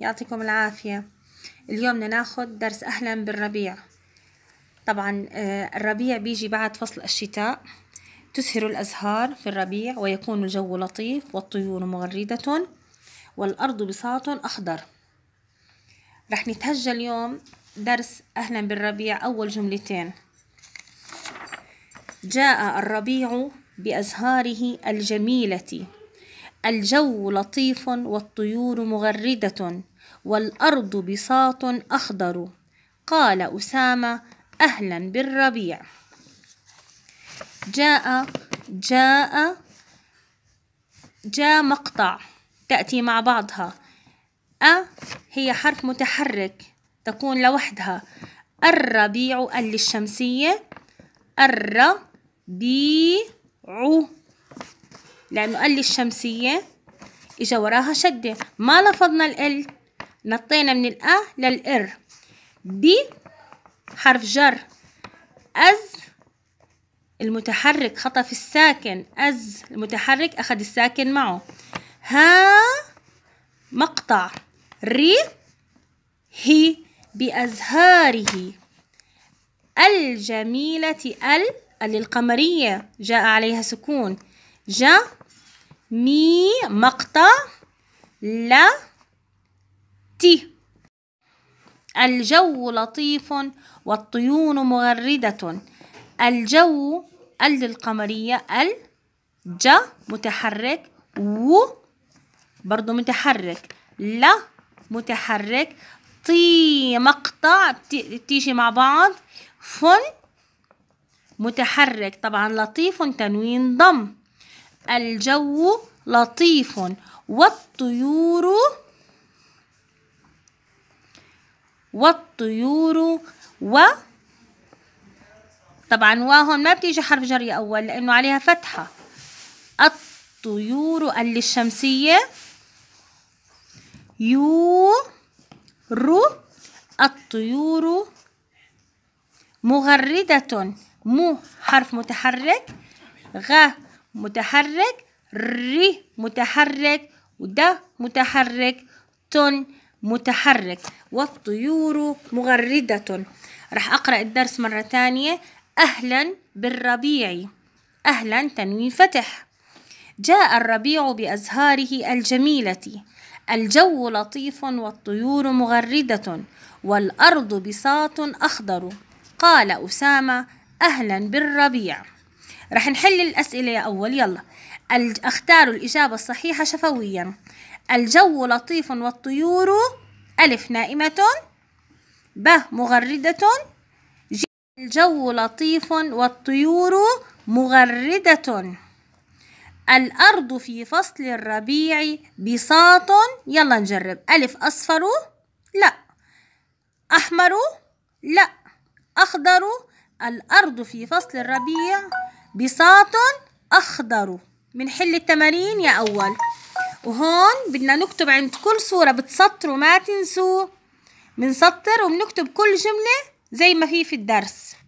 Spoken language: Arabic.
يعطيكم العافية اليوم بدنا ناخد درس أهلا بالربيع طبعا آه، الربيع بيجي بعد فصل الشتاء تسهر الأزهار في الربيع ويكون الجو لطيف والطيور مغردة والأرض بساط أخضر رح نتهجى اليوم درس أهلا بالربيع أول جملتين جاء الربيع بأزهاره الجميلة الجو لطيف والطيور مغردة والأرض بساط أخضر قال أسامة أهلا بالربيع جاء جاء جاء مقطع تأتي مع بعضها أ هي حرف متحرك تكون لوحدها الربيع ال للشمسية الربيع لأنه قال لي الشمسية إجا وراها شدة ما لفظنا الإل نطينا من الأ للإر ب حرف جر أز المتحرك خطف الساكن أز المتحرك أخذ الساكن معه ها مقطع ري هي بأزهاره الجميلة ال القمرية جاء عليها سكون جا مي مقطع لا تي الجو لطيف والطيون مغردة الجو ال القمرية ال ج متحرك و برضو متحرك لا متحرك طي مقطع تيجي مع بعض فن متحرك طبعا لطيف تنوين ضم الجو لطيف والطيور والطيور و طبعا وهون ما بتيجي حرف جر يا أول لأنه عليها فتحة الطيور اللي الشمسية يو رو الطيور مغردة مو حرف متحرك غ متحرك ر متحرك د متحرك تن متحرك والطيور مغردة رح أقرأ الدرس مرة ثانية أهلا بالربيع أهلا تنوين فتح جاء الربيع بأزهاره الجميلة الجو لطيف والطيور مغردة والأرض بساط أخضر قال أسامة أهلا بالربيع رح نحل الأسئلة يا أول يلا اختاروا الإجابة الصحيحة شفويا الجو لطيف والطيور ألف نائمة ب مغردة ج الجو لطيف والطيور مغردة الأرض في فصل الربيع بساط يلا نجرب ألف أصفر لا أحمر لا أخضر الأرض في فصل الربيع بساط أخضر بنحل التمارين يا أول وهون بدنا نكتب عند كل صورة بتسطروا ما تنسوا بنسطر وبنكتب كل جملة زي ما في في الدرس